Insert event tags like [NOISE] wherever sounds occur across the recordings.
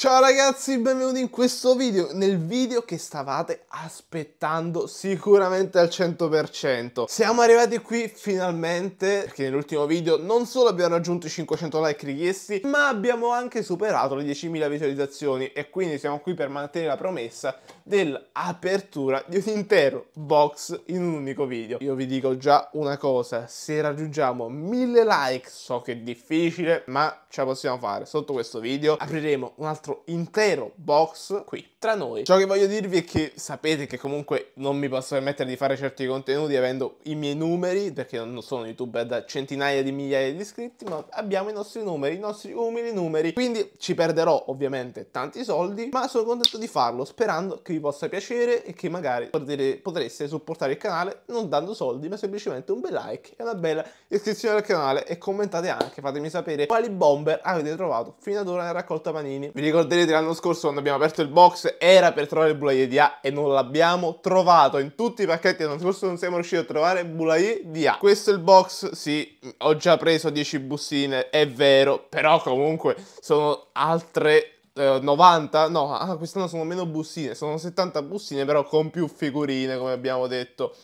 Ciao ragazzi, benvenuti in questo video, nel video che stavate aspettando sicuramente al 100%. Siamo arrivati qui finalmente, perché nell'ultimo video non solo abbiamo raggiunto i 500 like richiesti, ma abbiamo anche superato le 10.000 visualizzazioni e quindi siamo qui per mantenere la promessa dell'apertura di un intero box in un unico video. Io vi dico già una cosa, se raggiungiamo 1000 like, so che è difficile, ma ce la possiamo fare. Sotto questo video apriremo un altro nostro intero box qui tra noi. Ciò che voglio dirvi è che sapete che comunque non mi posso permettere di fare certi contenuti avendo i miei numeri, perché non sono youtuber da centinaia di migliaia di iscritti, ma abbiamo i nostri numeri, i nostri umili numeri. Quindi ci perderò ovviamente tanti soldi, ma sono contento di farlo, sperando che vi possa piacere e che magari potreste supportare il canale non dando soldi, ma semplicemente un bel like e una bella iscrizione al canale e commentate anche, fatemi sapere quali bomber avete trovato fino ad ora nella raccolta panini. Vi ricordo ricorderete l'anno scorso quando abbiamo aperto il box era per trovare il Boulaye di A e non l'abbiamo trovato. In tutti i pacchetti l'anno scorso non siamo riusciti a trovare Boulaye di A. Questo è il box, sì, ho già preso 10 bustine, è vero, però comunque sono altre 90, eh, no, ah, quest'anno sono meno bustine, sono 70 bustine però con più figurine come abbiamo detto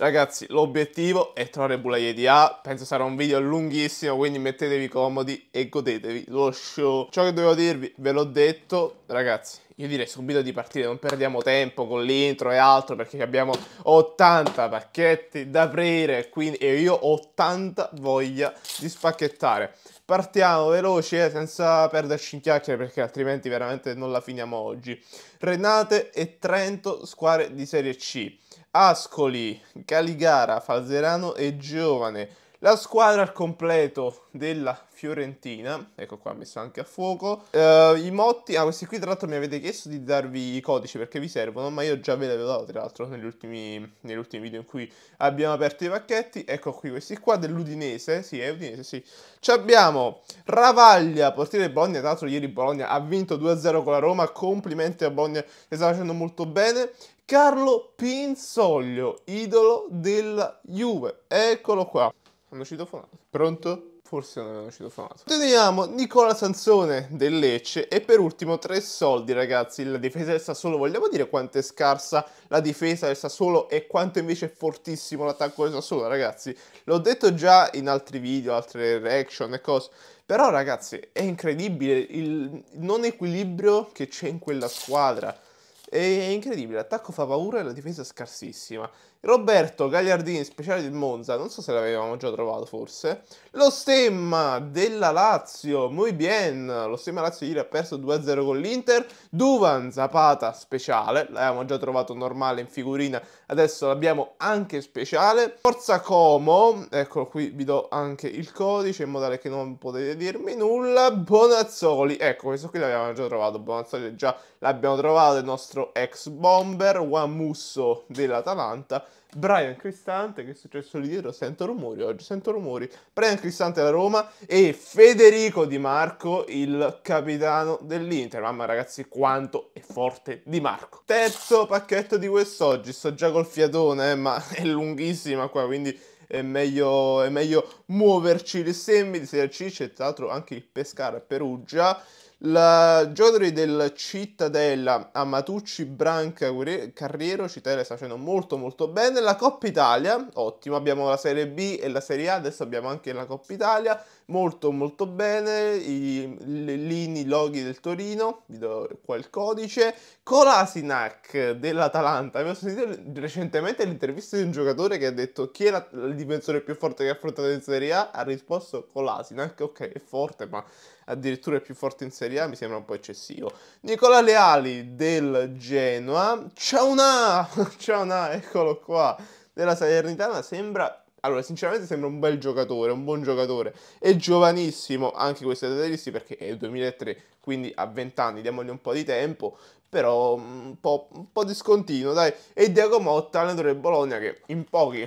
Ragazzi, l'obiettivo è trovare Bulaye di A, penso sarà un video lunghissimo, quindi mettetevi comodi e godetevi lo show. Ciò che dovevo dirvi ve l'ho detto, ragazzi, io direi subito di partire, non perdiamo tempo con l'intro e altro perché abbiamo 80 pacchetti da aprire quindi, e io ho tanta voglia di spacchettare. Partiamo veloci eh, senza perderci in chiacchiere perché altrimenti veramente non la finiamo oggi. Renate e Trento, squadre di Serie C. Ascoli, Galigara, Falzerano e Giovane. La squadra al completo della Fiorentina, ecco qua messo anche a fuoco. Uh, I motti, ah questi qui tra l'altro mi avete chiesto di darvi i codici perché vi servono, ma io già ve li avevo dato tra l'altro negli ultimi, negli ultimi video in cui abbiamo aperto i pacchetti. Ecco qui questi qua dell'Udinese, sì è Udinese, sì. Ci abbiamo Ravaglia, portiere Bologna, tra l'altro ieri Bologna ha vinto 2-0 con la Roma, complimenti a Bologna che sta facendo molto bene. Carlo Pinzoglio, idolo della Juve. Eccolo qua. Hanno citofonato. Pronto? Forse non avevano citofonato. Teniamo Nicola Sansone del Lecce e per ultimo tre soldi ragazzi. La difesa del Sassuolo, vogliamo dire quanto è scarsa la difesa del Sassuolo e quanto invece è fortissimo l'attacco del Sassuolo ragazzi. L'ho detto già in altri video, altre reaction e cose. Però ragazzi è incredibile il non equilibrio che c'è in quella squadra è incredibile, l'attacco fa paura e la difesa è scarsissima. Roberto Gagliardini, speciale del Monza, non so se l'avevamo già trovato forse. Lo stemma della Lazio, muy bien. Lo stemma Lazio ieri ha perso 2-0 con l'Inter. Duvan Zapata speciale, l'avevamo già trovato normale in figurina, adesso l'abbiamo anche speciale. Forza Como, eccolo qui, vi do anche il codice in modo tale che non potete dirmi nulla. Bonazzoli, ecco questo qui l'avevamo già trovato, Bonazzoli già l'abbiamo trovato, il nostro ex bomber, Wamusso dell'Atalanta Brian Cristante, che è successo lì dietro? Sento rumori oggi, sento rumori. Brian Cristante da Roma e Federico Di Marco, il capitano dell'Inter. Mamma ragazzi, quanto è forte Di Marco. Terzo pacchetto di quest'oggi, sto già col fiatone, eh, ma [LAUGHS] è lunghissima qua, quindi è meglio, è meglio muoverci. Le semi di Serie C c'è tra l'altro anche il Pescara Perugia. La giocatore del Cittadella Amatucci Branca Carriero, Cittadella sta facendo molto molto bene, la Coppa Italia, ottimo, abbiamo la Serie B e la Serie A, adesso abbiamo anche la Coppa Italia, molto molto bene i lini loghi del Torino vi do qua il codice Colasinac dell'Atalanta abbiamo sentito recentemente l'intervista di un giocatore che ha detto chi era il difensore più forte che ha affrontato in Serie A ha risposto Colasinac ok è forte ma addirittura è più forte in Serie A mi sembra un po' eccessivo Nicola Leali del Genoa ciao na [LAUGHS] ciao na eccolo qua della Salernitana sembra allora, sinceramente sembra un bel giocatore, un buon giocatore. È giovanissimo, anche questo è da Tedeschi perché è il 2003, quindi a 20 anni, diamogli un po' di tempo, però un po', un po di scontino, dai. E Diego Motta, allenatore del Bologna, che in pochi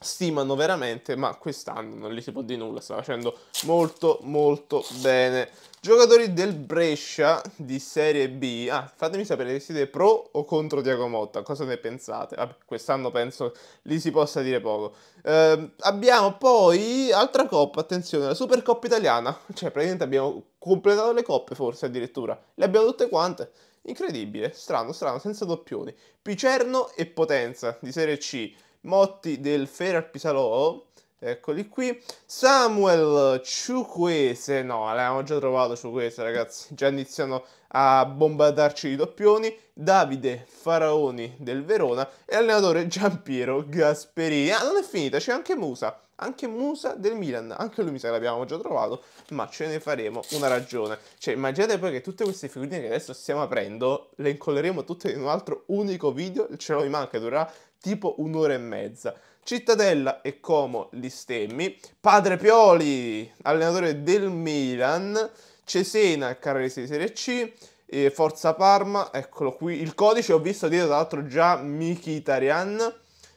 stimano veramente, ma quest'anno non gli si può di nulla, sta facendo molto molto bene. Giocatori del Brescia di Serie B. Ah, fatemi sapere se siete pro o contro Diago Motta, cosa ne pensate? Vabbè, quest'anno penso lì si possa dire poco. Eh, abbiamo poi altra coppa, attenzione, la Supercoppa italiana. [LAUGHS] Cioè, praticamente abbiamo completato le coppe forse addirittura. Le abbiamo tutte quante. Incredibile, strano, strano, senza doppioni. Picerno e Potenza di Serie C. Motti del Feral Pisalò Eccoli qui. Samuel Ciuquese. No, l'abbiamo già trovato Ciuquese, ragazzi. Già iniziano a bombardarci i doppioni. Davide Faraoni del Verona e allenatore Giampiero Gasperini. Ah, non è finita, c'è anche Musa. Anche Musa del Milan, anche lui mi sa che l'abbiamo già trovato, ma ce ne faremo una ragione. Cioè, immaginate poi che tutte queste figurine che adesso stiamo aprendo le incolleremo tutte in un altro unico video, ce lo mi manca, durerà tipo un'ora e mezza. Cittadella e Como Listemmi, Padre Pioli, allenatore del Milan, Cesena, Carresi di Serie C, eh, Forza Parma, eccolo qui, il codice ho visto dietro tra l'altro già Mkhitaryan,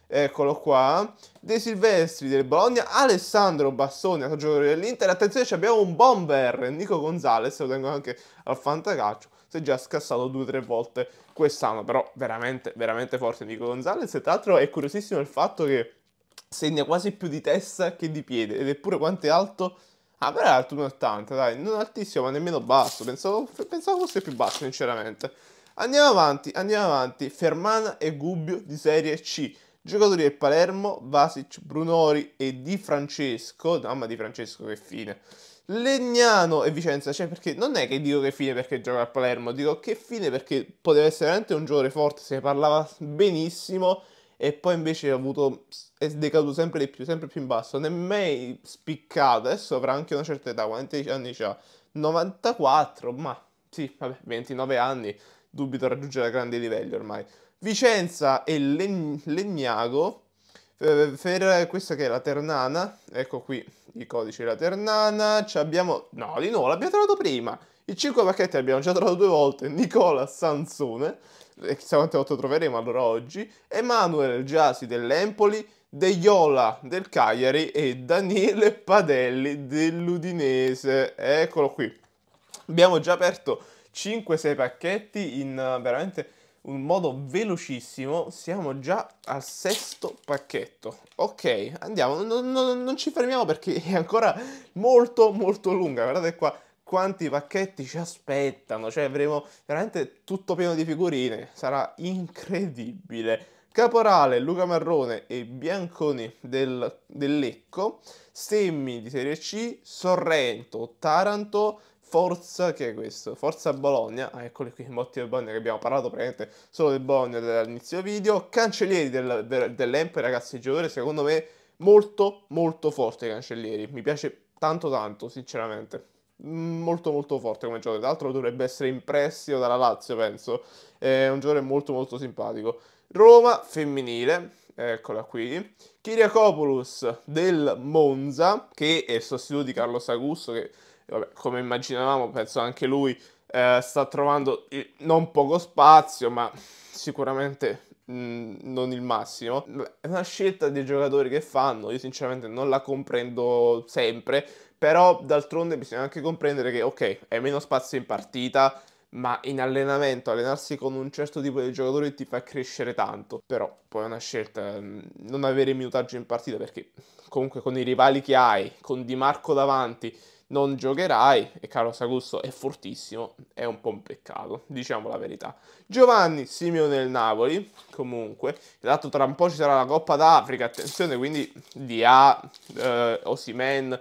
eccolo qua, De Silvestri del Bologna, Alessandro Bassoni, altro giocatore dell'Inter, attenzione abbiamo un bomber, Nico Gonzalez, lo tengo anche al fantacaccio, si è già scassato due o tre volte quest'anno, però veramente, veramente forte Nico Gonzalez, e tra l'altro è curiosissimo il fatto che segna quasi più di testa che di piede, ed eppure quanto è alto? Ah, però è alto 1,80, dai, non altissimo ma nemmeno basso, pensavo, pensavo fosse più basso sinceramente. Andiamo avanti, andiamo avanti, Fermana e Gubbio di Serie C. Giocatori del Palermo, Vasic, Brunori e Di Francesco. Mamma Di Francesco, che fine. Legnano e Vicenza, cioè perché non è che dico che fine perché gioca a Palermo, dico che fine perché poteva essere veramente un giocatore forte, se ne parlava benissimo e poi invece è, avuto, è decaduto sempre di più, sempre più in basso. Nemmeno spiccato, adesso avrà anche una certa età, quanti anni ha? 94, ma sì, vabbè, 29 anni, dubito raggiungere grandi livelli ormai. Vicenza e Len- Legnago, eh, per questa che è la Ternana, ecco qui i codici della Ternana, ci abbiamo... No, di nuovo, l'abbiamo trovato prima! I 5 pacchetti li abbiamo già trovato due volte, Nicola Sansone, eh, chissà stamattina lo troveremo allora oggi, Emanuele Giasi dell'Empoli, De Iola del Cagliari e Daniele Padelli dell'Udinese. Eccolo qui. Abbiamo già aperto 5-6 pacchetti in eh, veramente un modo velocissimo. Siamo già al sesto pacchetto. Ok, andiamo. Non, non, non ci fermiamo perché è ancora molto molto lunga. Guardate qua quanti pacchetti ci aspettano, cioè avremo veramente tutto pieno di figurine, sarà incredibile. Caporale, Luca Marrone e Bianconi del, del Lecco, Stemmi di Serie C, Sorrento, Taranto, Forza, che è questo? Forza Bologna, ah, eccoli qui, Motti del Bologna che abbiamo parlato praticamente solo del Bologna dall'inizio video, Cancellieri del, del, dell'Empe, ragazzi, giocatore secondo me molto molto forte i Cancellieri, mi piace tanto tanto sinceramente molto molto forte come giocatore, tra l'altro dovrebbe essere in dalla Lazio penso, è un giocatore molto molto simpatico. Roma femminile, eccola qui, Kiriakopoulos del Monza, che è il sostituto di Carlos Augusto, che vabbè, come immaginavamo penso anche lui eh, sta trovando eh, non poco spazio, ma sicuramente mm, non il massimo. È una scelta dei giocatori che fanno, io sinceramente non la comprendo sempre, però d'altronde bisogna anche comprendere che, ok, è meno spazio in partita, ma in allenamento allenarsi con un certo tipo di giocatore ti fa crescere tanto. Però poi è una scelta mm, non avere minutaggio in partita perché comunque con i rivali che hai, con Di Marco davanti, non giocherai e Carlos Augusto è fortissimo, è un po' un peccato, diciamo la verità. Giovanni Simeone del Napoli, comunque, dato tra un po' ci sarà la Coppa d'Africa, attenzione, quindi di A, eh, Osimen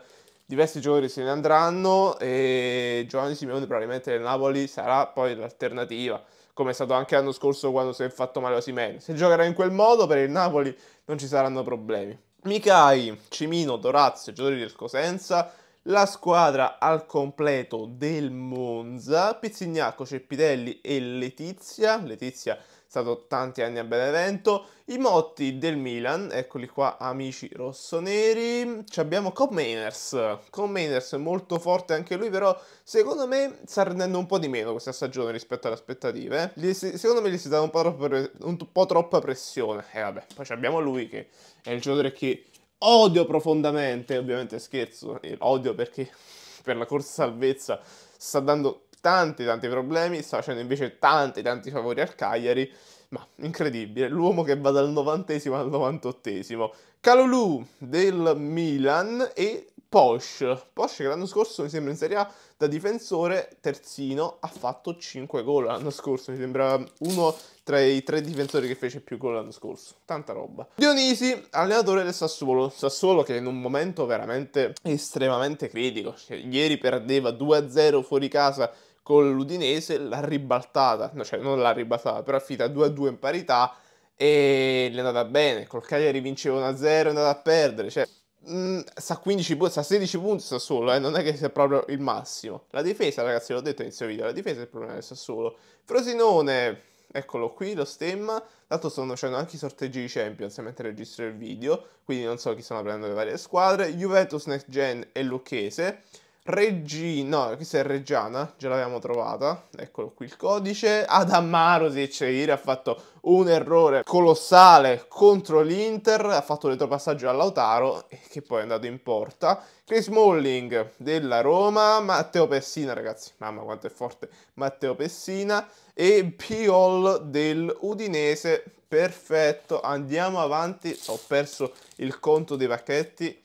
diversi giocatori se ne andranno e Giovanni Simeone probabilmente nel Napoli sarà poi l'alternativa, come è stato anche l'anno scorso quando si è fatto male a Simeone Se giocherà in quel modo per il Napoli non ci saranno problemi. Micai, Cimino, Dorazio, giocatori del Cosenza, la squadra al completo del Monza, Pizzignacco, Ceppidelli e Letizia, Letizia stato tanti anni a Benevento. I motti del Milan, eccoli qua amici rossoneri, ci abbiamo Commaners, è molto forte anche lui però secondo me sta rendendo un po' di meno questa stagione rispetto alle aspettative, eh. gli, secondo me gli si dà un po, troppo, un po' troppa pressione, e eh, vabbè, poi abbiamo lui che è il giocatore che odio profondamente, ovviamente scherzo, odio perché per la corsa salvezza sta dando tanti tanti problemi, sta facendo invece tanti tanti favori al Cagliari, ma incredibile, l'uomo che va dal 90 al 98 Calulu del Milan e Porsche. Porsche che l'anno scorso mi sembra in Serie A da difensore terzino ha fatto 5 gol l'anno scorso, mi sembra uno tra i tre difensori che fece più gol l'anno scorso, tanta roba. Dionisi, allenatore del Sassuolo, Sassuolo che in un momento veramente estremamente critico, cioè, ieri perdeva 2-0 fuori casa con l'Udinese, l'ha ribaltata, no, cioè non l'ha ribaltata, però è finita 2-2 in parità e le è andata bene, col Cagliari vinceva 1-0 è andata a perdere, cioè mh, mm, sta 15 punti, sta 16 punti Sassuolo, eh, non è che sia proprio il massimo. La difesa, ragazzi, l'ho detto all'inizio video, la difesa è il problema del Sassuolo. Frosinone, eccolo qui, lo stemma, tanto stanno facendo anche i sorteggi di Champions eh, mentre registro il video, quindi non so chi stanno prendendo le varie squadre, Juventus Next Gen e Lucchese. Reggi... no, questa è Reggiana, già l'avevamo trovata, eccolo qui il codice, Adam Marosic ieri ha fatto un errore colossale contro l'Inter, ha fatto l'etropassaggio a Lautaro eh, che poi è andato in porta, Chris Molling della Roma, Matteo Pessina ragazzi, mamma quanto è forte Matteo Pessina e Piol del Udinese, perfetto, andiamo avanti, ho perso il conto dei pacchetti,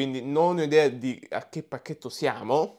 quindi non ho idea di a che pacchetto siamo.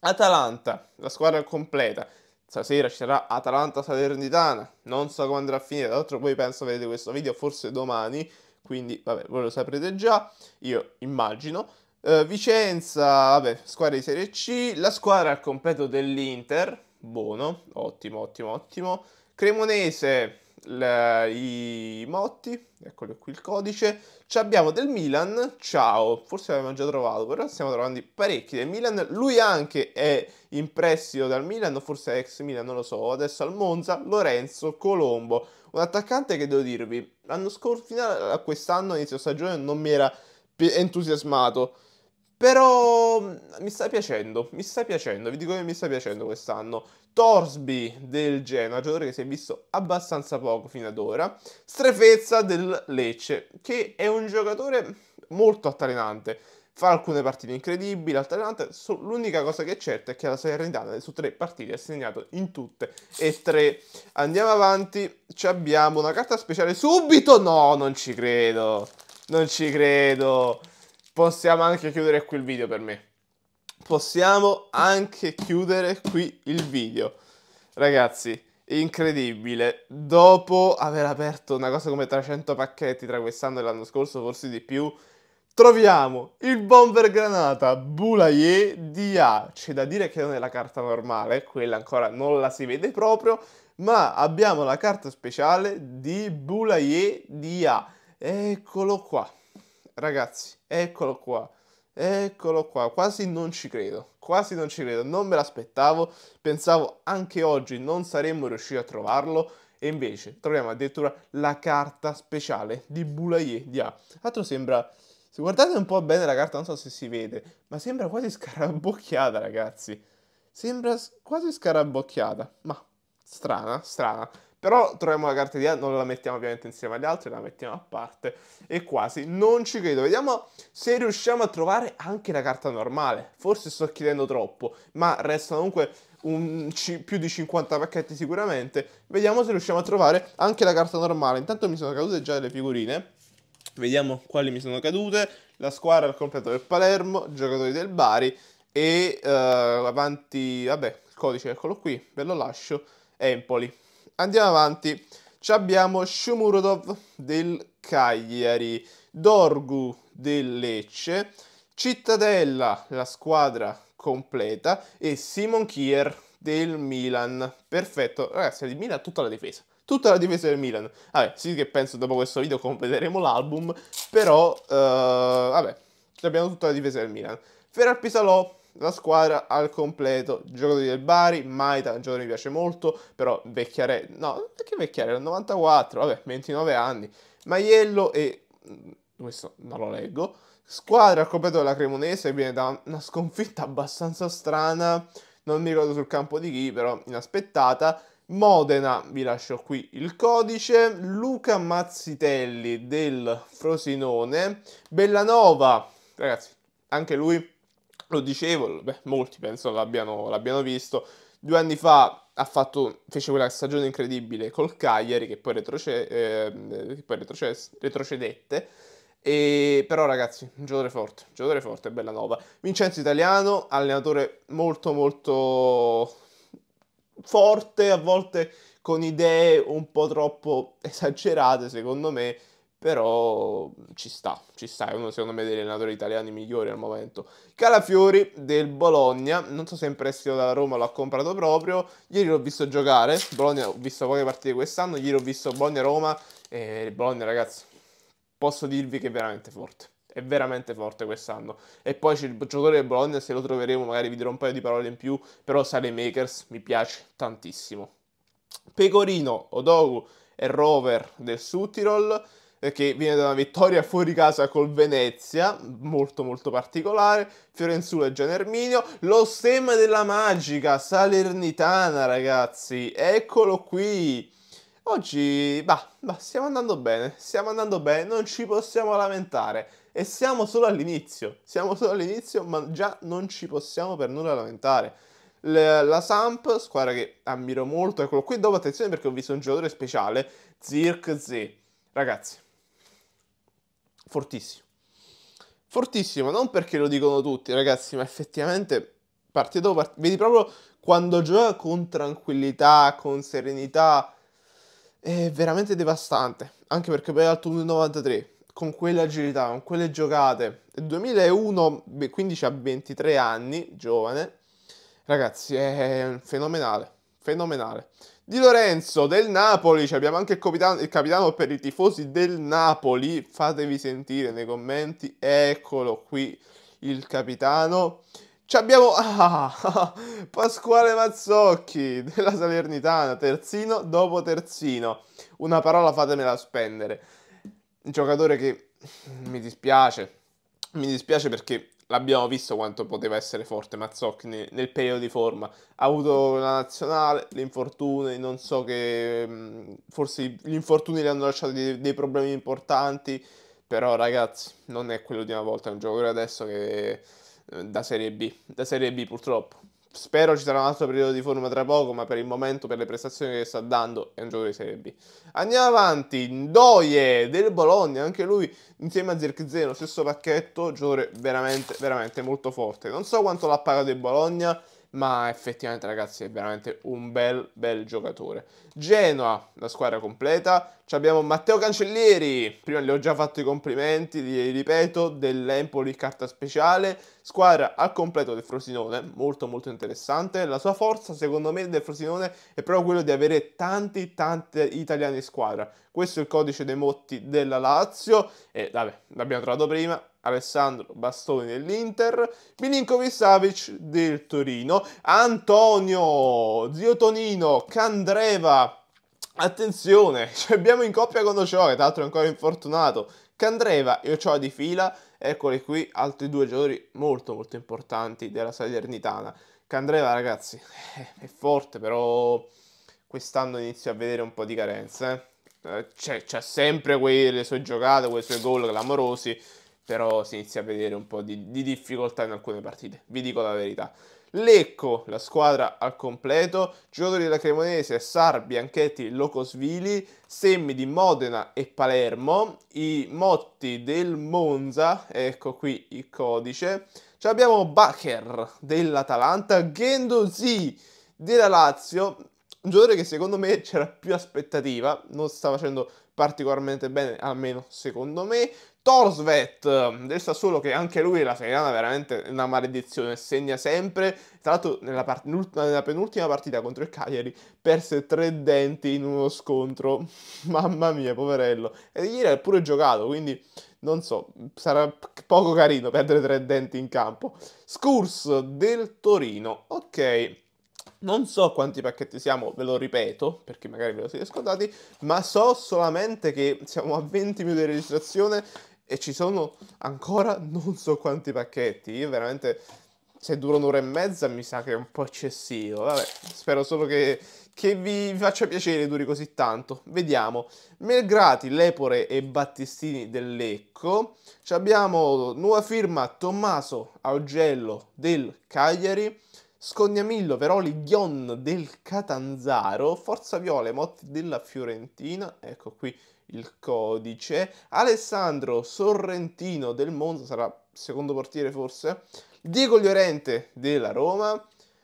Atalanta, la squadra completa. Stasera ci sarà Atalanta Salernitana, non so come andrà a finire, tra l'altro poi penso vedete questo video forse domani, quindi vabbè, voi lo saprete già, io immagino. Uh, Vicenza, vabbè, squadra di Serie C, la squadra al completo dell'Inter, buono, ottimo, ottimo, ottimo. Cremonese, la, i motti, eccolo qui il codice. Ci abbiamo del Milan, ciao, forse l'abbiamo già trovato, però stiamo trovando parecchi del Milan. Lui anche è in prestito dal Milan, forse ex Milan, non lo so, adesso al Monza, Lorenzo, Colombo. Un attaccante che devo dirvi, l'anno scorso, fino a quest'anno, inizio stagione, non mi era entusiasmato. Però mm, mi sta piacendo, mi sta piacendo, vi dico che mi sta piacendo quest'anno. Torsby del Genoa, giocatore che si è visto abbastanza poco fino ad ora, Strefezza del Lecce, che è un giocatore molto attalenante, fa alcune partite incredibili, altalenante, l'unica cosa che è certa è che la Salernitana su tre partite ha segnato in tutte e tre. Andiamo avanti, ci abbiamo una carta speciale subito, no, non ci credo, non ci credo, possiamo anche chiudere qui il video per me possiamo anche chiudere qui il video. Ragazzi, incredibile. Dopo aver aperto una cosa come 300 pacchetti tra quest'anno e l'anno scorso, forse di più, troviamo il bomber granata Boulaye DA. C'è da dire che non è la carta normale, quella ancora non la si vede proprio, ma abbiamo la carta speciale di Boulaye DA. Eccolo qua. Ragazzi, eccolo qua. Eccolo qua, quasi non ci credo, quasi non ci credo, non me l'aspettavo, pensavo anche oggi non saremmo riusciti a trovarlo e invece troviamo addirittura la carta speciale di Boulaye di A. Altro sembra, se guardate un po' bene la carta, non so se si vede, ma sembra quasi scarabocchiata ragazzi, sembra quasi scarabocchiata, ma strana, strana. Però troviamo la carta di idea, non la mettiamo ovviamente insieme agli altri, la mettiamo a parte e quasi non ci credo. Vediamo se riusciamo a trovare anche la carta normale. Forse sto chiedendo troppo, ma restano comunque un, più di 50 pacchetti sicuramente. Vediamo se riusciamo a trovare anche la carta normale. Intanto mi sono cadute già le figurine. Vediamo quali mi sono cadute. La squadra al completo del Palermo, giocatori del Bari e uh, avanti, vabbè, il codice eccolo qui, ve lo lascio, Empoli. Andiamo avanti. Ci abbiamo Shumurodov del Cagliari, Dorgu del Lecce, Cittadella, la squadra completa, e Simon Kier del Milan. Perfetto, ragazzi, il Milan ha tutta la difesa. Tutta la difesa del Milan. Vabbè, sì che penso dopo questo video completeremo l'album, però, uh, vabbè, abbiamo tutta la difesa del Milan. Ferrar Pisalò, la squadra al completo. Gioco di del Bari, Maita, un giocatore mi piace molto, però vecchiare, no, perché vecchiare, 94, vabbè, 29 anni. Maiello e, mm, questo non lo leggo, squadra al completo della Cremonese, viene da una sconfitta abbastanza strana, non mi ricordo sul campo di chi, però inaspettata. Modena, vi lascio qui il codice, Luca Mazzitelli del Frosinone, Bellanova, ragazzi, anche lui lo dicevo, beh, molti penso l'abbiano, l'abbiano visto, due anni fa fatto, fece quella stagione incredibile col Cagliari che poi, retroce- eh, che poi retroces- retrocedette. E però ragazzi, un giocatore forte, un giocatore forte, bella nova. Vincenzo Italiano, allenatore molto molto forte, a volte con idee un po' troppo esagerate secondo me, però ci sta, ci sta, è uno secondo me degli allenatori italiani migliori al momento. Calafiori del Bologna, non so se in prestito dalla Roma l'ha comprato proprio, ieri l'ho visto giocare, Bologna, ho visto poche partite quest'anno, ieri ho visto Bologna-Roma e Bologna ragazzi, posso dirvi che è veramente forte. È veramente forte quest'anno. E poi c'è il giocatore del Bologna, se lo troveremo magari vi dirò un paio di parole in più, però Sale Makers mi piace tantissimo. Pecorino, Odogu e Rover del Sutirol. Tirol che viene da una vittoria fuori casa col Venezia, molto molto particolare, Fiorenzuola e Gian Erminio, lo stemma della magica Salernitana ragazzi, eccolo qui! Oggi, bah, bah, stiamo andando bene, stiamo andando bene, non ci possiamo lamentare e siamo solo all'inizio, siamo solo all'inizio ma già non ci possiamo per nulla lamentare la Samp, squadra che ammiro molto, eccolo qui, dopo attenzione perché ho visto un giocatore speciale, Zirk Z. Ragazzi, fortissimo. Fortissimo, non perché lo dicono tutti, ragazzi, ma effettivamente partita dopo partita, vedi proprio quando gioca con tranquillità, con serenità, è veramente devastante, anche perché poi è alto 93 con quell'agilità, con quelle giocate, 2001, 15 a 23 anni, giovane, ragazzi, è fenomenale, fenomenale. Di Lorenzo del Napoli, cioè abbiamo anche il capitano, il capitano, per i tifosi del Napoli, fatevi sentire nei commenti, eccolo qui il capitano. Ci abbiamo [LAUGHS] ah, Pasquale Mazzocchi della Salernitana, terzino dopo terzino. Una parola fatemela spendere. Un giocatore che mi dispiace, mi dispiace perché l'abbiamo visto quanto poteva essere forte Mazzocchi nel, nel, periodo di forma. Ha avuto la nazionale, le infortuni, non so che... Mm, forse gli infortuni le hanno lasciato dei, dei problemi importanti, però ragazzi, non è quello di una volta, è un giocatore adesso che eh, da Serie B, da Serie B purtroppo. Spero ci sarà un altro periodo di forma tra poco, ma per il momento, per le prestazioni che sta dando, è un gioco di Serie B. Andiamo avanti, Ndoye del Bologna, anche lui insieme a lo stesso pacchetto, giocatore veramente, veramente molto forte. Non so quanto l'ha pagato il Bologna, ma effettivamente ragazzi è veramente un bel bel giocatore. Genoa, la squadra completa, Ci abbiamo Matteo Cancellieri, prima gli ho già fatto i complimenti, li ripeto, dell'Empoli carta speciale, squadra al completo del Frosinone, molto molto interessante, la sua forza secondo me del Frosinone è proprio quello di avere tanti tanti italiani in squadra, questo è il codice dei motti della Lazio e vabbè l'abbiamo trovato prima, Alessandro Bastoni dell'Inter, Milinkovic Savic del Torino, Antonio, Zio Tonino, Candreva, attenzione, [LAUGHS] ci abbiamo in coppia con Ochoa, tra l'altro è ancora infortunato, Candreva e Ochoa di fila, eccoli qui, altri due giocatori molto molto importanti della Salernitana. Candreva ragazzi, eh, è forte però quest'anno inizio a vedere un po' di carenze, eh. c'è sempre quelle sue giocate, quei suoi gol clamorosi, però si inizia a vedere un po' di, di difficoltà in alcune partite, vi dico la verità. Lecco, la squadra al completo, giocatori della Cremonese, Sar, Bianchetti, Locosvili, Semmi di Modena e Palermo, i Motti del Monza, ecco qui il codice, Ci abbiamo Bacher dell'Atalanta, Gendosi della Lazio, un giocatore che secondo me c'era più aspettativa, non sta facendo particolarmente bene, almeno secondo me. Torsvet, resta solo che anche lui la Serena veramente una maledizione, segna sempre, tra l'altro nella, part- nella penultima partita contro il Cagliari perse tre denti in uno scontro, [LAUGHS] mamma mia poverello, e ieri ha pure giocato, quindi non so, sarà poco carino perdere tre denti in campo. Scurs del Torino, ok. Non so quanti pacchetti siamo, ve lo ripeto, perché magari ve lo siete scordati, ma so solamente che siamo a 20 minuti di registrazione, e ci sono ancora [LAUGHS] non so quanti pacchetti. Io veramente, se dura un'ora e mezza, mi sa che è un po' eccessivo. Vabbè, spero solo che, che vi faccia piacere duri così tanto. Vediamo. Melgrati, Lepore e Battistini del Lecco. Ci abbiamo nuova firma Tommaso Augello del Cagliari. Scognamillo, Veroli, Ghion del Catanzaro, Forza Viola, Motti della Fiorentina, ecco qui il codice. Alessandro Sorrentino del Monza sarà secondo portiere forse. Diego Llorente della Roma.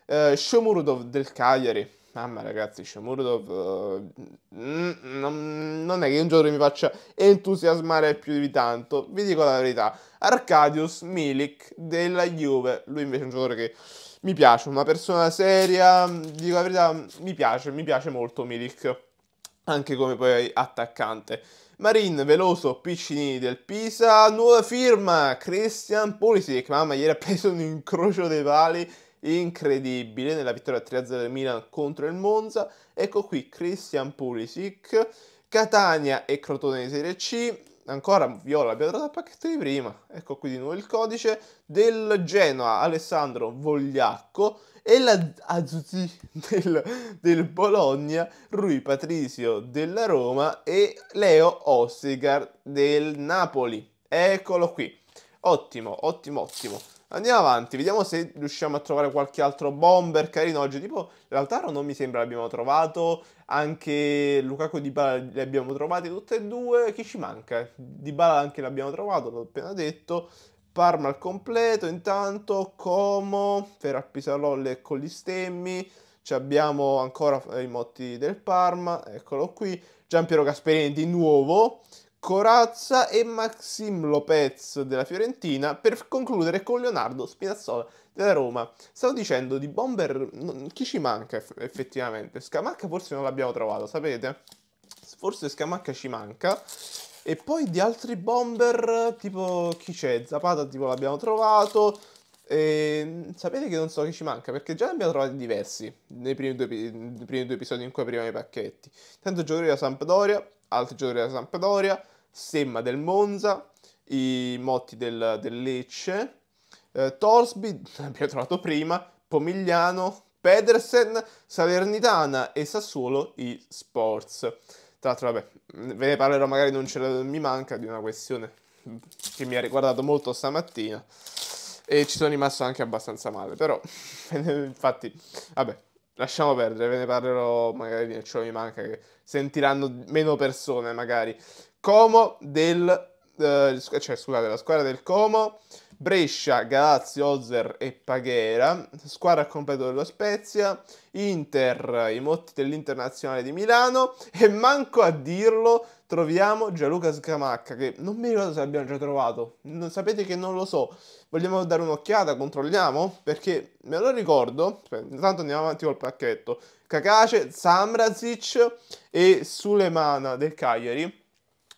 Eh, Shomurudov del Cagliari. Mamma ragazzi, Shomurudov uh, eh, non, non è che un giorno mi faccia entusiasmare più di tanto, vi dico la verità. Arcadius Milik della Juve, lui invece è un giocatore che mi piace, una persona seria, dico la verità, mi piace, mi piace molto Milik anche come poi attaccante. Marin, Veloso, Piccini del Pisa, nuova firma, Christian Pulisic, mamma ieri ha preso un incrocio dei pali incredibile nella vittoria 3-0 del Milan contro il Monza, ecco qui Christian Pulisic, Catania e Crotone di Serie C, ancora Viola, abbiamo trovato il pacchetto di prima, ecco qui di nuovo il codice, del Genoa Alessandro Vogliacco e l'Azuzi del, del Bologna, Rui Patricio della Roma e Leo Ossegar del Napoli. Eccolo qui. Ottimo, ottimo, ottimo. Andiamo avanti, vediamo se riusciamo a trovare qualche altro bomber carino oggi. Tipo, Lautaro non mi sembra l'abbiamo trovato, anche Lukaku di Bala li abbiamo trovati tutti e due. Chi ci manca? Di Bala anche l'abbiamo trovato, l'ho appena detto. Parma al completo, intanto Como, Ferrar con gli stemmi, ci abbiamo ancora eh, i motti del Parma, eccolo qui, Giampiero Gasperini di nuovo, Corazza e Maxim Lopez della Fiorentina per concludere con Leonardo Spinazzola della Roma. Stavo dicendo di Bomber, chi ci manca effettivamente? Scamacca forse non l'abbiamo trovato, sapete? Forse Scamacca ci manca e poi di altri bomber, tipo chi c'è? Zapata tipo l'abbiamo trovato. E mm, sapete che non so chi ci manca, perché già ne abbiamo trovati diversi nei primi due, nei primi due episodi in cui aprivano i pacchetti. Tanto giocatori da Sampdoria, altri giocatori da Sampdoria, Semma del Monza, i Motti del, del Lecce, eh, Torsby, l'abbiamo [LAUGHS] trovato prima, Pomigliano, Pedersen, Salernitana e Sassuolo i Sports. Tra l'altro, vabbè, ve ne parlerò magari non ce la, mi manca di una questione che mi ha riguardato molto stamattina e ci sono rimasto anche abbastanza male, però [LAUGHS] infatti, vabbè, lasciamo perdere, ve ne parlerò magari nel ciò cioè, mi manca che sentiranno meno persone magari. Como del eh, cioè scusate, la squadra del Como Brescia, Galazzi, Ozer e Paghera, squadra al completo dello Spezia, Inter, i motti dell'Internazionale di Milano e manco a dirlo troviamo Gianluca Scamacca che non mi ricordo se l'abbiamo già trovato, non, sapete che non lo so, vogliamo dare un'occhiata, controlliamo? Perché me lo ricordo, cioè, intanto andiamo avanti col pacchetto, Cacace, Samrazic e Sulemana del Cagliari.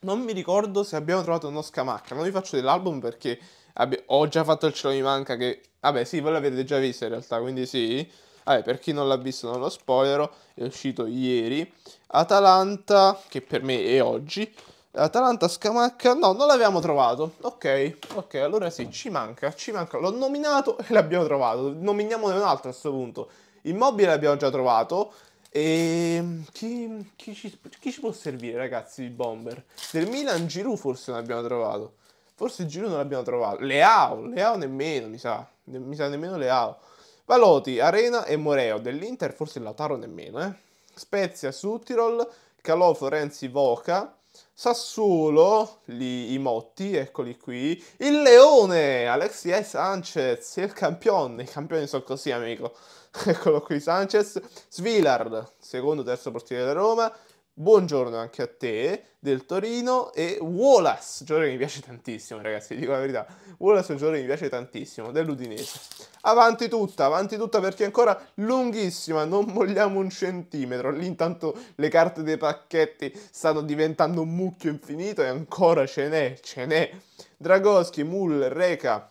Non mi ricordo se abbiamo trovato uno Scamacca, non vi faccio dell'album perché Abbi- ho già fatto il cielo mi manca che... Vabbè sì, voi l'avete già visto in realtà, quindi sì. Vabbè, per chi non l'ha visto non lo spoilerò, è uscito ieri. Atalanta, che per me è oggi. Atalanta Scamacca, no, non l'abbiamo trovato. Ok, ok, allora sì, ci manca, ci manca. L'ho nominato e l'abbiamo trovato. Nominiamone un altro a questo punto. Immobile l'abbiamo già trovato. E ehm, chi, chi, ci, chi, ci, può servire, ragazzi, il bomber? Del Milan Giroud forse l'abbiamo trovato. Forse il giro non l'abbiamo trovato. Leao, Leao nemmeno, mi sa. Ne- mi sa nemmeno Leao. Valoti, Arena e Moreo. Dell'Inter forse Lautaro nemmeno, eh. Spezia, Suttirol, Calò, Florenzi, Voca. Sassuolo, lì, i Motti, eccoli qui. Il Leone, Alexia Sanchez, il campione. I campioni sono così, amico. [LAUGHS] Eccolo qui, Sanchez. Svilard, secondo, terzo portiere della Roma. Buongiorno anche a te del Torino e Wallace, giocatore che mi piace tantissimo ragazzi, vi dico la verità, Wallace è un giocatore che mi piace tantissimo, dell'Udinese. Avanti tutta, avanti tutta perché è ancora lunghissima, non molliamo un centimetro, lì intanto le carte dei pacchetti stanno diventando un mucchio infinito e ancora ce n'è, ce n'è. Dragoschi, Mull, Reca,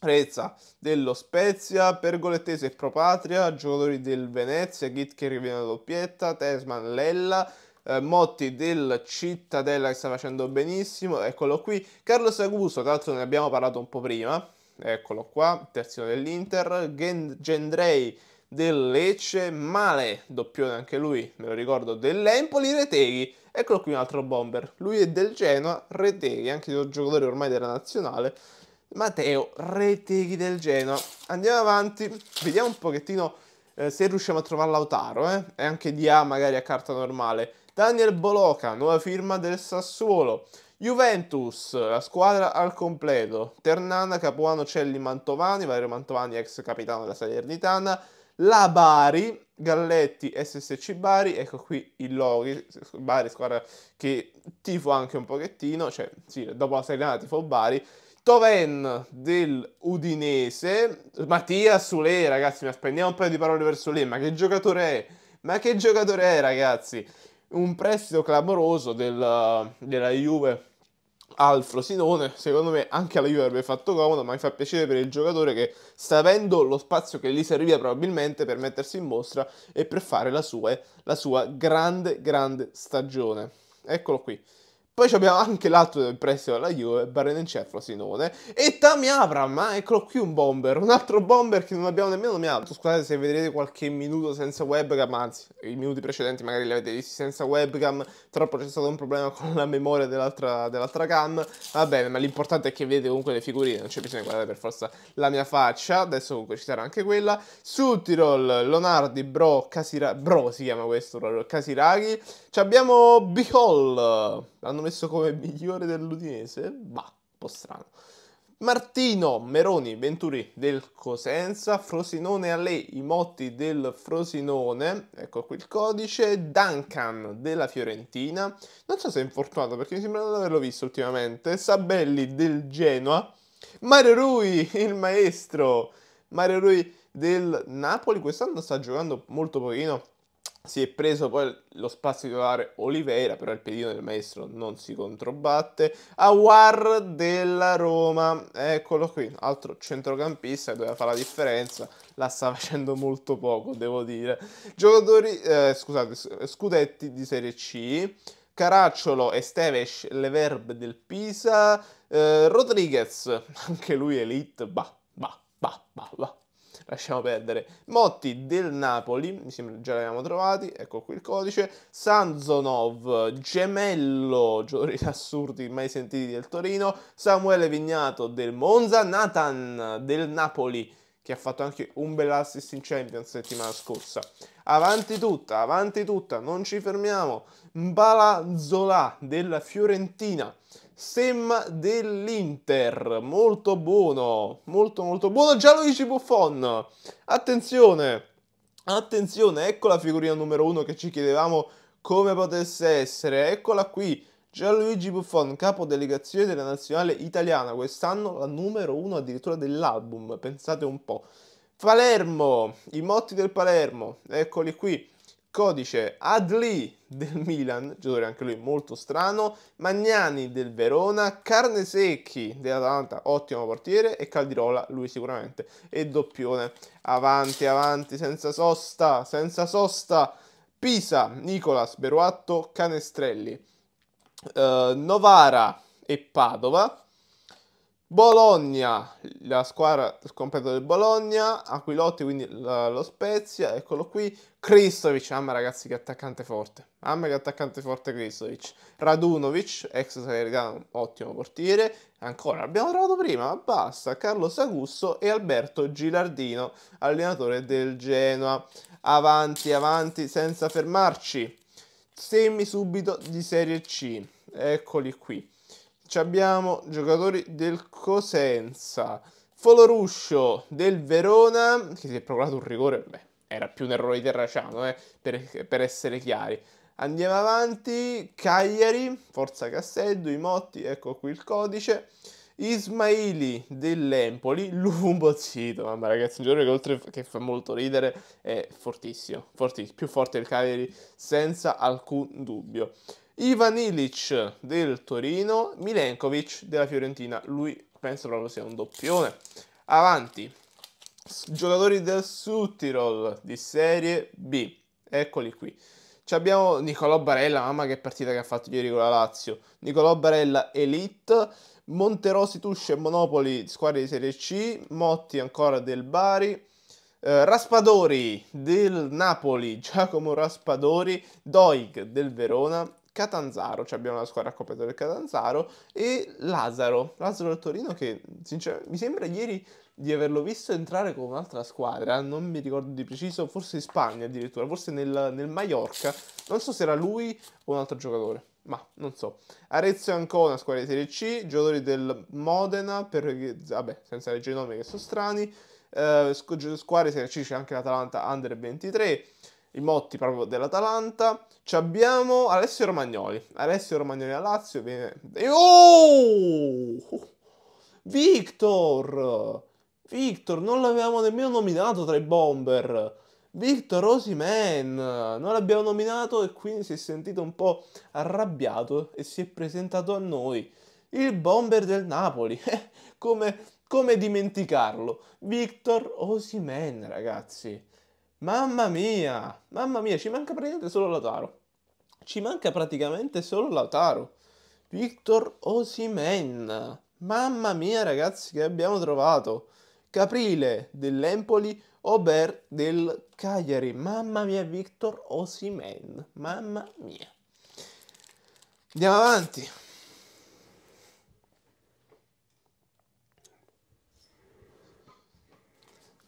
Rezza dello Spezia, Pergolettese e Propatria, giocatori del Venezia, Git che riviene la doppietta, Tesman, Lella, eh, Motti del Cittadella che sta facendo benissimo, eccolo qui, Carlo Saguso, tra l'altro ne abbiamo parlato un po' prima, eccolo qua, terzino dell'Inter, Gen- Gendrei del Lecce, Male, doppione anche lui, me lo ricordo, dell'Empoli, Reteghi, eccolo qui un altro bomber, lui è del Genoa, Reteghi, anche un giocatore ormai della nazionale, Matteo Reteghi del Genoa. Andiamo avanti, vediamo un pochettino eh, se riusciamo a trovare Lautaro, eh? e anche di A magari a carta normale. Daniel Boloca, nuova firma del Sassuolo. Juventus, la squadra al completo. Ternana, Capuano, Celli, Mantovani, Valerio Mantovani, ex capitano della Salernitana. La Bari, Galletti, SSC Bari, ecco qui il logo, Bari squadra che tifo anche un pochettino, cioè sì, dopo la Salernitana tifo Bari. Toven del Udinese, Mattia Sule, ragazzi, mi spendiamo un paio di parole per Sule, ma che giocatore è? Ma che giocatore è, ragazzi? un prestito clamoroso del, della Juve al Frosinone, secondo me anche alla Juve avrebbe fatto comodo, ma mi fa piacere per il giocatore che sta avendo lo spazio che gli serviva probabilmente per mettersi in mostra e per fare la sua, la sua grande, grande stagione. Eccolo qui. Poi abbiamo anche l'altro del prestito della Juve, Barren Cefalo Sinone. E Tami Abram, eh, eccolo qui un bomber, un altro bomber che non abbiamo nemmeno nominato. Scusate se vedrete qualche minuto senza webcam, anzi, i minuti precedenti magari li avete visti senza webcam. Troppo c'è stato un problema con la memoria dell'altra, dell'altra cam. Va bene, ma l'importante è che vedete comunque le figurine, non c'è bisogno di guardare per forza la mia faccia. Adesso comunque ci sarà anche quella. Sul Tirol, Leonardi, Bro, Casira... Bro si chiama questo, proprio, Casiraghi abbiamo Bihol, l'hanno messo come [LAUGHS] migliore dell'Udinese, bah, un po' strano. Martino, Meroni, Venturi del Cosenza, Frosinone i motti del Frosinone, ecco qui il codice, Duncan della Fiorentina, non so se è infortunato perché mi sembra di averlo visto ultimamente, Sabelli del Genoa, Mario Rui, il maestro, Mario Rui del Napoli, quest'anno sta giocando molto pochino, si è preso poi lo spazio titolare Oliveira, però il piedino del maestro non si controbatte. Awar della Roma, eccolo qui, altro centrocampista che doveva fare la differenza, la sta [LAUGHS] facendo molto poco, devo dire. Giocatori, eh, scusate, scudetti di Serie C. Caracciolo, Esteves, verbe del Pisa, eh, Rodriguez, [LAUGHS] anche lui elite, bah, bah, bah, bah, bah lasciamo perdere. Motti del Napoli, mi sembra già l'abbiamo trovati, ecco qui il codice. Sanzonov, gemello, giocatori [LAUGHS] assurdi mai sentiti del Torino. Samuele Vignato del Monza, Nathan del Napoli che ha fatto anche un bel assist in Champions settimana scorsa. Avanti tutta, avanti tutta, non ci fermiamo. Balanzola della Fiorentina, Sem dell'Inter, molto buono, molto molto buono, Gianluigi Buffon, attenzione, attenzione, ecco la figurina numero uno che ci chiedevamo come potesse essere, eccola qui, Gianluigi Buffon, capo delegazione della nazionale italiana, quest'anno la numero uno addirittura dell'album, pensate un po'. Palermo, i motti del Palermo, eccoli qui codice Adli del Milan, giocatore anche lui molto strano, Magnani del Verona, Carnesecchi dell'Atalanta, ottimo portiere, e Caldirola, lui sicuramente, e doppione. Avanti, avanti, senza sosta, senza sosta, Pisa, Nicolas, Beruatto, Canestrelli, eh, Novara e Padova, Bologna, la squadra scompetta del Bologna, Aquilotti quindi la, lo Spezia, eccolo qui, Kristovic, mamma ah, ragazzi che attaccante forte, mamma ah, che attaccante forte Kristovic, Radunovic, ex Salernitano, ottimo portiere, ancora abbiamo trovato prima, ma basta, Carlo Sagusso e Alberto Gilardino, allenatore del Genoa, avanti, avanti, senza fermarci, semi subito di Serie C, eccoli qui abbiamo giocatori del Cosenza, Foloruscio del Verona, che si è procurato un rigore, beh, era più un errore di Terraciano, eh, per, per, essere chiari. Andiamo avanti, Cagliari, Forza Casseddu, I Motti, ecco qui il codice. Ismaili dell'Empoli, Lumbozzito, mamma ragazzi, un giocatore che oltre che fa molto ridere è fortissimo, fortissimo, più forte del Cagliari senza alcun dubbio. Ivan Ilic del Torino, Milenkovic della Fiorentina, lui penso proprio sia un doppione. Avanti, giocatori del Suttirol di Serie B, eccoli qui. Ci abbiamo Nicolò Barella, mamma che partita che ha fatto ieri con la Lazio. Nicolò Barella Elite, Monterosi Tusce e Monopoli squadre di Serie C, Motti ancora del Bari. Eh, Raspadori del Napoli, Giacomo Raspadori, Doig del Verona, Catanzaro, cioè abbiamo la squadra a coperta del Catanzaro, e Lazaro, Lazaro del Torino che sinceramente mi sembra ieri di averlo visto entrare con un'altra squadra, eh, non mi ricordo di preciso, forse in Spagna addirittura, forse nel, nel Mallorca, non so se era lui o un altro giocatore, ma non so. Arezzo e Ancona, squadra di Serie C, giocatori del Modena, per, vabbè, senza leggere i nomi che sono strani, eh, squadre di Serie C c'è anche l'Atalanta Under 23, i motti proprio dell'Atalanta. Ci abbiamo Alessio Romagnoli. Alessio Romagnoli a Lazio viene... Oh! Victor! Victor, non l'avevamo nemmeno nominato tra i bomber. Victor Osimen, non l'abbiamo nominato e quindi si è sentito un po' arrabbiato e si è presentato a noi. Il bomber del Napoli, [LAUGHS] eh, come, come dimenticarlo? Victor Osimen, ragazzi. Mamma mia, mamma mia, ci manca praticamente solo Lautaro. Ci manca praticamente solo Lautaro. Victor Osimen. Mamma mia, ragazzi, che abbiamo trovato. Caprile dell'Empoli, Ober del Cagliari. Mamma mia, Victor Osimen. Mamma mia. Andiamo avanti.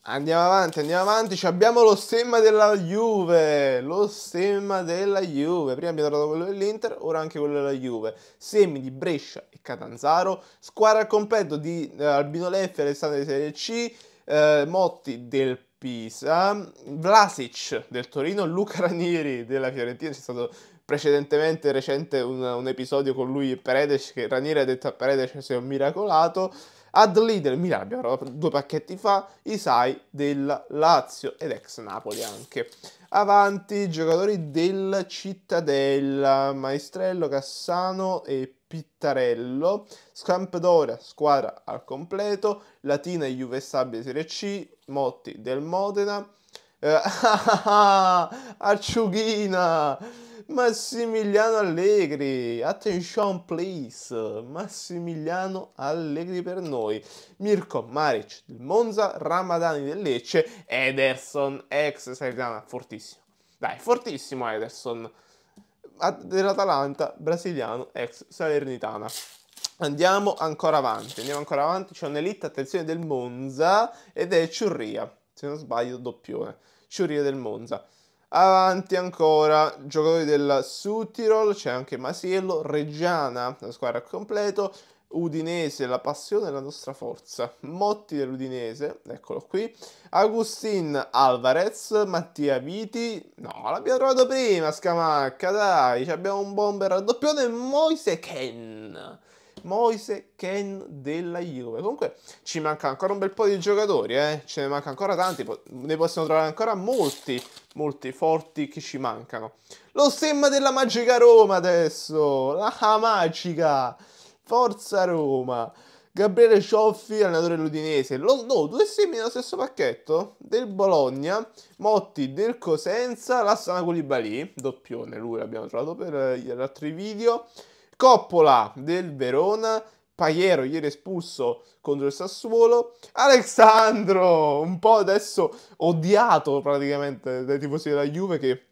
Andiamo avanti, andiamo avanti. Ci abbiamo lo stemma della Juve. Lo stemma della Juve. Prima abbiamo trovato quello dell'Inter, ora anche quello della Juve. Semi di Brescia e Catanzaro. Squadra al completo di eh, Albino e Alessandro di Serie C. Eh, Motti del Pisa. Vlasic del Torino. Luca Ranieri della Fiorentina. C'è stato precedentemente recente un, un, episodio con lui e Paredes che Ranieri ha detto a Paredes che sei un miracolato ad leader Milan abbiamo due pacchetti fa, Isai del Lazio ed ex Napoli anche. Avanti giocatori del Cittadella, Maestrello, Cassano e Pittarello, Scampdoria, squadra al completo, Latina e Juve Stabile Serie C, Motti del Modena, eh, Acciughina, [LAUGHS] ah, ah, ah, Massimiliano Allegri, attention please, Massimiliano Allegri per noi, Mirko Maric del Monza, Ramadani del Lecce, Ederson, ex Salernitana, fortissimo, dai, fortissimo Ederson, dell'Atalanta, brasiliano, ex Salernitana. Andiamo ancora avanti, andiamo ancora avanti, c'è un'elite, attenzione, del Monza ed è Ciurria, se non sbaglio doppione, Ciurria del Monza. Avanti ancora giocatori del Sud Tirol, c'è anche Masiello, Reggiana, la squadra al completo, Udinese, la passione e la nostra forza. Motti dell'Udinese, eccolo qui. Agustin Alvarez, Mattia Viti. No, l'abbiamo trovato prima, Scamacca, dai. Abbiamo un bomber raddoppione, Moise Ken. Moise Ken della Juve. Comunque ci manca ancora un bel po' di giocatori, eh? ce ne manca ancora tanti, ne possiamo trovare ancora molti, molti forti che ci mancano. Lo stemma della magica Roma adesso, la magica, forza Roma. Gabriele Cioffi, allenatore ludinese. Lo, no, due semi nello stesso pacchetto? Del Bologna, Motti del Cosenza, Lassana Koulibaly, doppione lui l'abbiamo trovato per eh, gli altri video. Coppola del Verona, Paiero ieri espulso contro il Sassuolo, Alessandro un po' adesso odiato praticamente dai tifosi della Juve che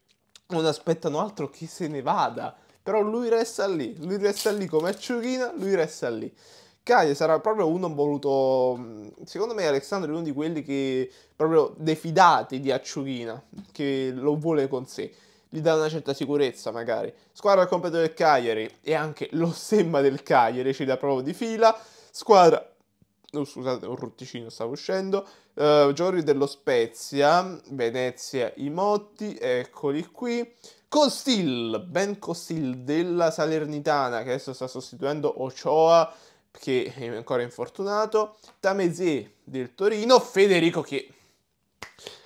non aspettano altro che se ne vada, però lui resta lì, lui resta lì come acciughina, lui resta lì. Cagliari sarà proprio uno voluto. Secondo me, Alessandro è uno di quelli che proprio defidati di Acciughina, che lo vuole con sé gli dà una certa sicurezza magari. Squadra al completo del Cagliari e anche lo stemma del Cagliari ci dà proprio di fila. Squadra Oh, scusate, un rutticino stava uscendo. Uh, eh, Giorgi dello Spezia, Venezia, i Motti, eccoli qui. Costil, Ben Costil della Salernitana, che adesso sta sostituendo Ochoa, che è ancora infortunato. Tamezé del Torino, Federico che...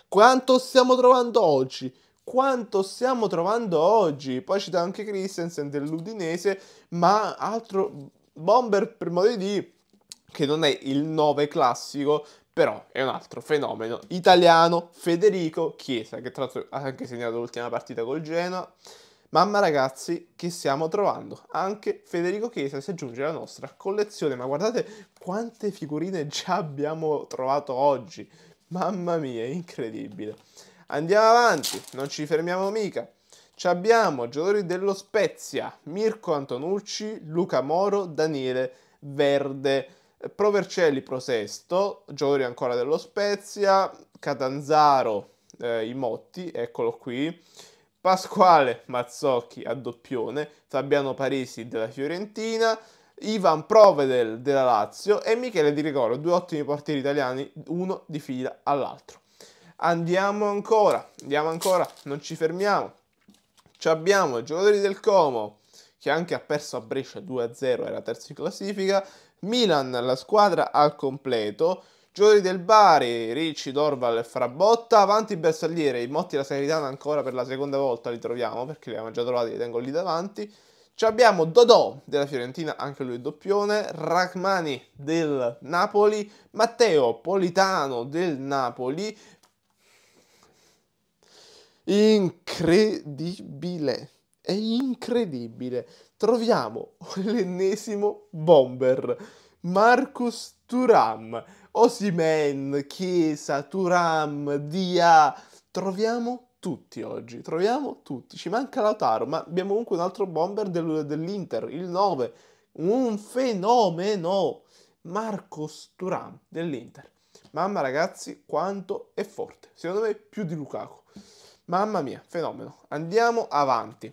Quanto stiamo trovando oggi? quanto stiamo trovando oggi. Poi c'è anche Christensen dell'Udinese, ma altro bomber per modo di dire che non è il 9 classico, però è un altro fenomeno italiano, Federico Chiesa, che tra l'altro ha anche segnato l'ultima partita col Genoa. Mamma ragazzi, che stiamo trovando? Anche Federico Chiesa si aggiunge alla nostra collezione, ma guardate quante figurine già abbiamo trovato oggi. Mamma mia, è incredibile. Andiamo avanti, non ci fermiamo mica. Ci abbiamo giocatori dello Spezia, Mirko Antonucci, Luca Moro, Daniele Verde, Provercelli Prosesto, giocatori ancora dello Spezia, Catanzaro, eh, Imotti, eccolo qui, Pasquale Mazzocchi a doppione, Fabiano Parisi della Fiorentina, Ivan Provedel della Lazio e Michele Di Rigoro, due ottimi portieri italiani, uno di fila all'altro. Andiamo ancora, andiamo ancora, non ci fermiamo. Ci abbiamo i giocatori del Como, che anche ha perso a Brescia 2-0, era terzo in classifica. Milan, la squadra al completo. Giocatori del Bari, Ricci, Dorval e Frabotta. Avanti Bersagliere, i Motti e la Sanitana ancora per la seconda volta li troviamo, perché li abbiamo già trovati, li tengo lì davanti. Ci abbiamo Dodò della Fiorentina, anche lui doppione, Rachmani del Napoli, Matteo Politano del Napoli, incredibile. È incredibile. Troviamo [LAUGHS] l'ennesimo bomber, Marcus Turam, Osimen, Chiesa, Turam, Dia. Troviamo tutti oggi, troviamo tutti. Ci manca Lautaro, ma abbiamo comunque un altro bomber del, dell'Inter, il 9. Un fenomeno. Marcos Turam dell'Inter. Mamma ragazzi, quanto è forte. Secondo me più di Lukaku. Mamma mia, fenomeno. Andiamo avanti.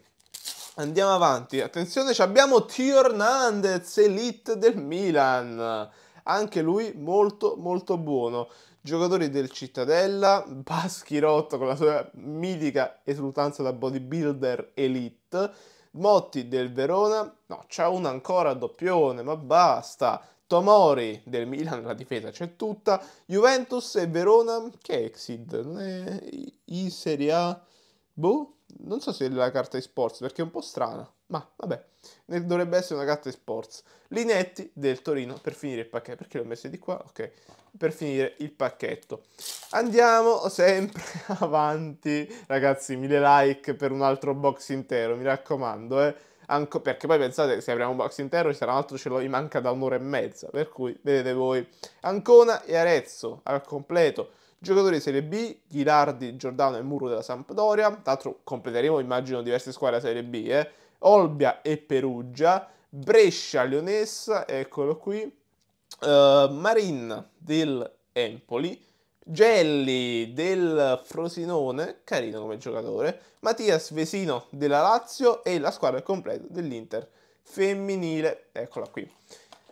Andiamo avanti. Attenzione, abbiamo Tio Hernandez, elite del Milan. Anche lui molto molto buono. Giocatori del Cittadella, Baschirotto con la sua mitica esultanza da bodybuilder elite, Motti del Verona, no, c'è uno ancora a doppione, ma basta. Tomori del Milan, la difesa c'è tutta, Juventus e Verona che è Exid, non eh, è in Serie A, boh, non so se è la carta di sports perché è un po' strana, ma vabbè, dovrebbe essere una carta di sports. Linetti del Torino per finire il pacchetto, perché l'ho messo di qua, ok, per finire il pacchetto. Andiamo sempre [LAUGHS] avanti, ragazzi, mille like per un altro box intero, mi raccomando, eh. Anco, perché poi pensate, se apriamo un box intero, ci sarà un altro ce lo manca da un'ora e mezza. Per cui, vedete voi, Ancona e Arezzo al completo. Giocatori di Serie B, Ghilardi, Giordano e Muro della Sampdoria. Tra l'altro completeremo, immagino, diverse squadre a Serie B. Eh? Olbia e Perugia. Brescia, Leonessa, eccolo qui. Uh, Marin del Empoli. Gelli del Frosinone, carino come giocatore, Mattias Vesino della Lazio e la squadra completa dell'Inter femminile, eccola qui.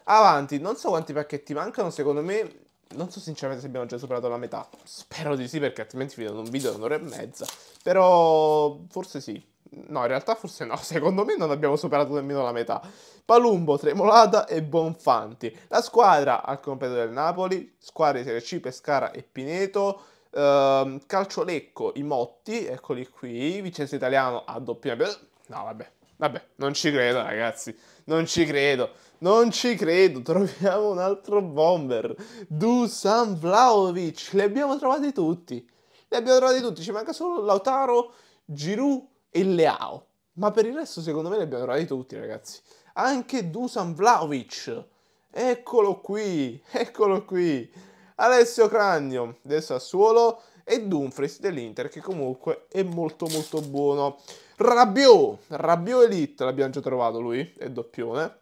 Avanti, non so quanti pacchetti mancano, secondo me, non so sinceramente se abbiamo già superato la metà, spero di sì perché altrimenti vi do un video di un'ora e mezza, però forse sì, No, in realtà forse no, [LAUGHS] secondo me non abbiamo superato nemmeno la metà. Palumbo, Tremolata e Bonfanti. La squadra al completo del Napoli, squadre di Serie C, Pescara e Pineto, ehm, Calciolecco, i Motti, eccoli qui, Vincenzo Italiano a doppia... No, vabbè, vabbè, non ci credo ragazzi, non ci credo, non ci credo, [LAUGHS] troviamo un altro bomber. Dusan Vlaovic, li abbiamo trovati tutti, li abbiamo trovati tutti, ci manca solo Lautaro, Giroud e Leao. Ma per il resto, secondo me, li abbiamo trovati tutti, ragazzi. Anche Dusan Vlaovic. Eccolo qui, [LAUGHS] eccolo qui. Alessio Cragno del Sassuolo e Dumfries dell'Inter che comunque è molto molto buono. Rabiot, Rabiot Elite l'abbiamo già trovato lui, è doppione.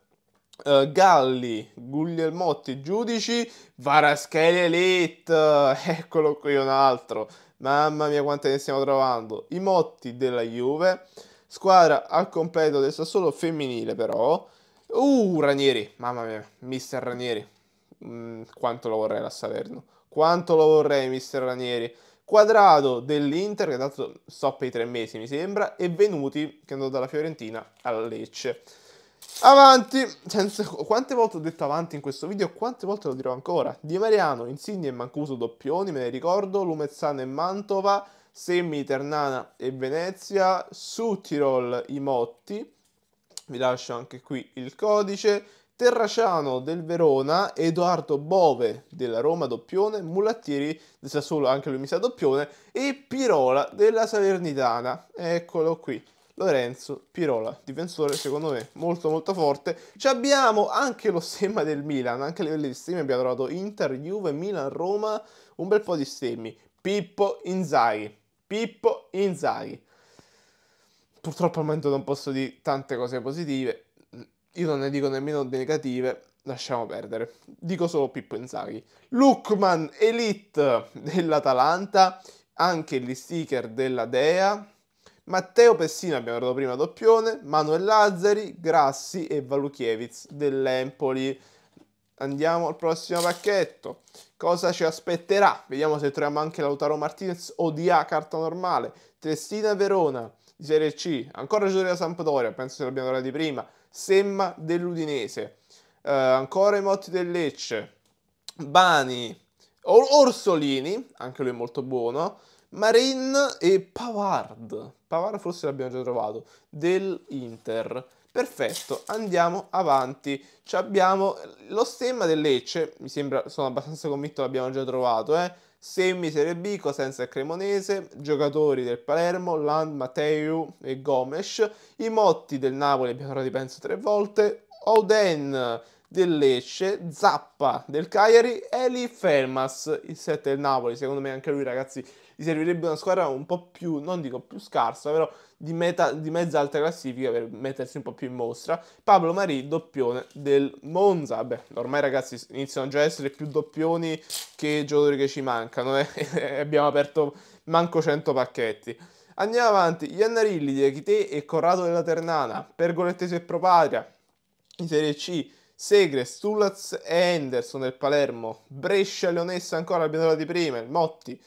Uh, Galli, Guglielmotti, Giudici, Varaschelli Elite, [LAUGHS] eccolo qui un altro. Mamma mia quante ne stiamo trovando. I motti della Juve. Squadra al completo del solo femminile però. Uh, Ranieri. Mamma mia, mister Ranieri. Mm, quanto lo vorrei la Salerno. Quanto lo vorrei, mister Ranieri. Quadrato dell'Inter, che tanto stop i tre mesi mi sembra, e Venuti, che andò dalla Fiorentina alla Lecce. Avanti, senza... quante volte ho detto avanti in questo video quante volte lo dirò ancora? Di Mariano, Insigne e Mancuso doppioni, me ne ricordo, Lumezzano e Mantova, Semmi, Ternana e Venezia, su Tirol i Motti, vi lascio anche qui il codice, Terraciano del Verona, Edoardo Bove della Roma doppione, Mulattieri del Sassuolo anche lui mi sa doppione e Pirola della Salernitana, eccolo qui. Lorenzo Pirola, difensore secondo me molto molto forte. Ci abbiamo anche lo stemma del Milan, anche a livello di stemmi abbiamo trovato Inter, Juve, Milan, Roma, un bel po' di stemmi. Pippo Inzaghi, Pippo Inzaghi. Purtroppo al momento non posso dire tante cose positive, io non ne dico nemmeno negative, lasciamo perdere. Dico solo Pippo Inzaghi. Lukman Elite dell'Atalanta, anche gli sticker della Dea Matteo Pessina abbiamo dato prima doppione, Manuel Lazzari, Grassi e Valukiewicz dell'Empoli. Andiamo al prossimo pacchetto. Cosa ci aspetterà? Vediamo se troviamo anche Lautaro Martinez o di A carta normale. Tessina Verona di Serie C, ancora giocatore della Sampdoria, penso che l'abbiamo parlato prima. Semma dell'Udinese, uh, ancora i motti del Lecce, Bani, Orsolini, anche lui è molto buono. Marin e Pavard. Pavard forse l'abbiamo già trovato, dell'Inter. Perfetto, andiamo avanti. Ci abbiamo lo stemma del Lecce, mi sembra, sono abbastanza convinto l'abbiamo già trovato, eh. Semi Serie B, Cosenza e Cremonese, giocatori del Palermo, Land, Matteo e Gomes, i Motti del Napoli abbiamo trovato penso tre volte, Oden del Lecce, Zappa del Cagliari, Eli Fermas, il 7 del Napoli, secondo me anche lui ragazzi gli servirebbe una squadra un po' più, non dico più scarsa, però di, meta, di mezza alta classifica per mettersi un po' più in mostra, Pablo Marì, doppione del Monza, vabbè ormai ragazzi iniziano già a essere più doppioni che giocatori che ci mancano, eh? [LAUGHS] abbiamo aperto manco 100 pacchetti. Andiamo avanti, Iannarilli di Echite e Corrado della Ternana, Pergolettese e Propatria in Serie C, Segre, Stulaz e Henderson del Palermo, Brescia, Leonessa ancora abbiamo trovato di prima, il Motti,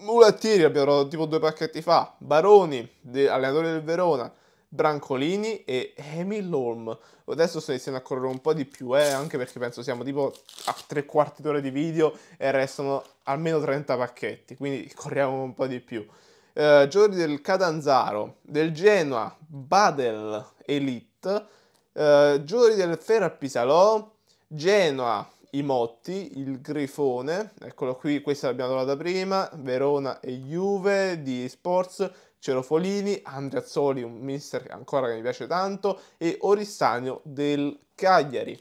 Mulattieri abbiamo trovato tipo due pacchetti fa, Baroni, de, allenatore del Verona, Brancolini e Emil Holm. Adesso sto iniziando a correre un po' di più, eh, anche perché penso siamo tipo a tre quarti d'ora di video e restano almeno 30 pacchetti, quindi corriamo un po' di più. Eh, giocatori del Catanzaro, del Genoa, Badel, Elite, eh, Giuri del Ferrapisalò, Genoa, i Motti, il Grifone, eccolo qui, questa l'abbiamo trovata prima, Verona e Juve di Sports, Cerofolini, Andrea Zoli, un mister ancora che mi piace tanto, e Oristagno del Cagliari.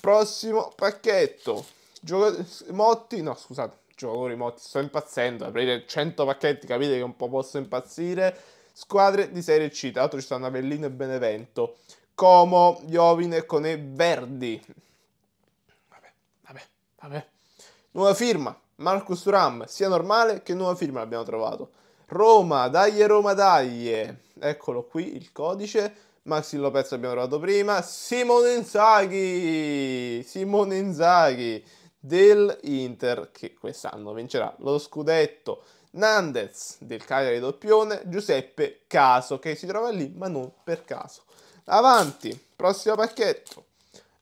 Prossimo pacchetto, Gio... Motti, no scusate, giocatori Motti, sto impazzendo, aprire 100 pacchetti, capite che un po' posso impazzire, squadre di Serie C, tra l'altro ci stanno Avellino e Benevento, Como, Jovine, Cone, Verdi. Vabbè, vabbè, vabbè. Nuova firma, Marcus Turam, sia normale che nuova firma l'abbiamo trovato. Roma, dai Roma, dai. Eccolo qui il codice. Maxi Lopez abbiamo trovato prima. Simone Inzaghi, Simone Inzaghi del Inter che quest'anno vincerà lo scudetto. Nandez del Cagliari doppione, Giuseppe Caso che si trova lì ma non per caso. Avanti, prossimo pacchetto.